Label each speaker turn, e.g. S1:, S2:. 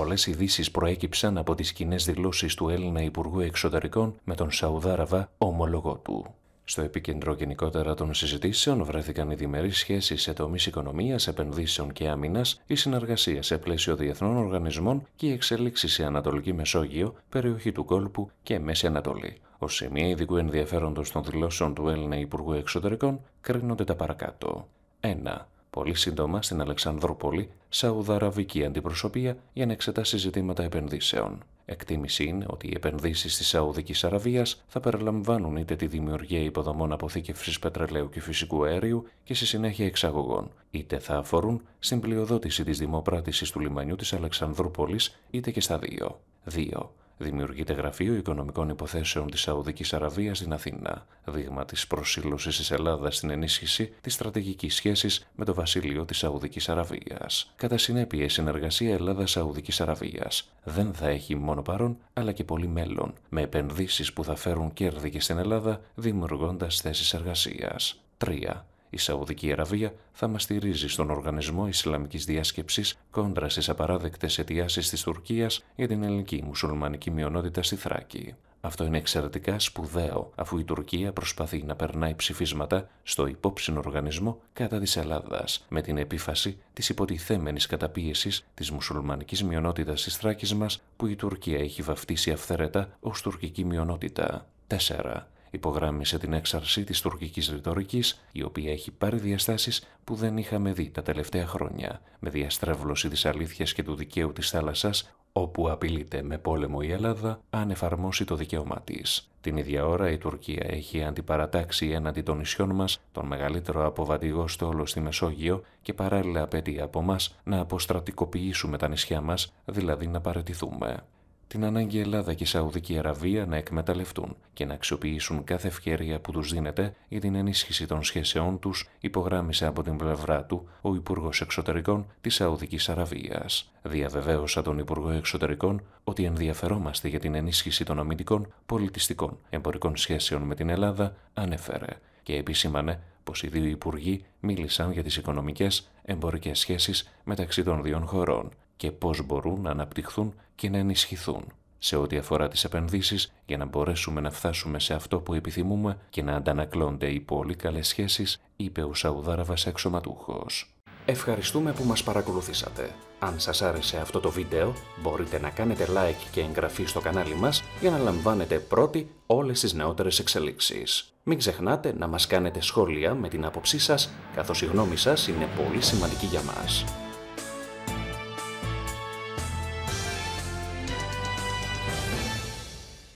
S1: Πολλές ειδήσεις προέκυψαν από τις κοινές δηλώσεις του Έλληνα Υπουργού Εξωτερικών με τον Σαουδάραβα ομολογό του. Στο επίκεντρο γενικότερα των συζητήσεων βρέθηκαν οι διμερείς σχέσεις σε τομείς οικονομίας επενδύσεων και άμυνας, η συνεργασία σε πλαίσιο διεθνών οργανισμών και η εξέλιξη σε Ανατολική Μεσόγειο, περιοχή του κόλπου και Μέση Ανατολή. Ως σημεία ειδικού ενδιαφέροντος των δηλώσεων του Έλληνα Υπουργού Εξωτερικών κρίνονται τα παρακάτω. 1 πολύ σύντομα στην Αλεξανδρούπολη Σαουδαραβική αντιπροσωπεία για να εξετάσει ζητήματα επενδύσεων. Εκτίμηση είναι ότι οι επενδύσεις της Σαουδικής Αραβίας θα περιλαμβάνουν είτε τη δημιουργία υποδομών αποθήκευσης πετρελαίου και φυσικού αερίου και στη συνέχεια εξαγωγών, είτε θα αφορούν στην πλειοδότηση της δημοπράτησης του λιμανιού της Αλεξανδρούπολης, είτε και στα δύο. 2. Δημιουργείται Γραφείο Οικονομικών Υποθέσεων της Σαουδικής Αραβίας στην Αθήνα, δείγμα της προσήλωσης της Ελλάδας στην ενίσχυση της στρατηγικής σχέσης με το Βασίλειο της Σαουδικής Αραβίας. Κατά συνέπεια, η συνεργασία Ελλάδα-Σαουδική Αραβίας δεν θα έχει μόνο παρόν, αλλά και πολύ μέλλον, με επενδύσεις που θα φέρουν κέρδη και στην Ελλάδα, δημιουργώντας θέσεις εργασίας. 3 η Σαουδική Αραβία θα μας στηρίζει στον οργανισμό Ισλαμικής Διάσκεψης κόντρα στις απαράδεκτες αιτιάσεις της Τουρκίας για την ελληνική μουσουλμανική μειονότητα στη Θράκη. Αυτό είναι εξαιρετικά σπουδαίο, αφού η Τουρκία προσπαθεί να περνάει ψηφίσματα στο υπόψιν οργανισμό κατά της Ελλάδας με την επίφαση της υποτιθέμενης καταπίεσης της μουσουλμανικής μειονότητας της θράκης μας που η Τουρκία έχει βαφτίσει αυθαίρετα ως τουρκική μειονότητα. 4 υπογράμμισε την έξαρση της τουρκικής ρητορικής, η οποία έχει πάρει διαστάσεις που δεν είχαμε δει τα τελευταία χρόνια, με διαστρέβλωση της αλήθειας και του δικαίου της θάλασσας, όπου απειλείται με πόλεμο η Ελλάδα αν εφαρμόσει το δικαίωμά της. Την ίδια ώρα η Τουρκία έχει αντιπαρατάξει έναντι των νησιών μας τον μεγαλύτερο αποβατηγό στόλο στη Μεσόγειο και παράλληλα απαιτεί από μας να αποστρατικοποιήσουμε τα νησιά μας, δηλαδή να παραιτηθούμε την ανάγκη Ελλάδα και Σαουδική Αραβία να εκμεταλλευτούν και να αξιοποιήσουν κάθε ευκαιρία που τους δίνεται για την ενίσχυση των σχέσεών τους υπογράμμισε από την πλευρά του ο Υπουργός Εξωτερικών της Σαουδικής Αραβίας. Διαβεβαίωσα τον Υπουργό Εξωτερικών ότι ενδιαφερόμαστε για την ενίσχυση των αμυντικών, πολιτιστικών, εμπορικών σχέσεων με την Ελλάδα, ανέφερε και επισήμανε πως οι δύο υπουργοί μίλησαν για τις οικονομικές εμπορικές σχέσεις μεταξύ των δύο χωρών και πώς μπορούν να αναπτυχθούν και να ενισχυθούν σε ό,τι αφορά τις επενδύσεις για να μπορέσουμε να φτάσουμε σε αυτό που επιθυμούμε και να αντανακλώνται οι πολύ καλές σχέσεις, είπε ο Σαουδάραβας αξιωματούχος. Ευχαριστούμε που μας παρακολουθήσατε. Αν σας άρεσε αυτό το βίντεο, μπορείτε να κάνετε like και εγγραφή στο κανάλι μας για να λαμβάνετε πρώτοι όλες τις νεότερες εξελίξεις. Μην ξεχνάτε να μας κάνετε σχόλια με την άποψή σας, καθώς η γνώμη σας είναι πολύ σημαντική για μας.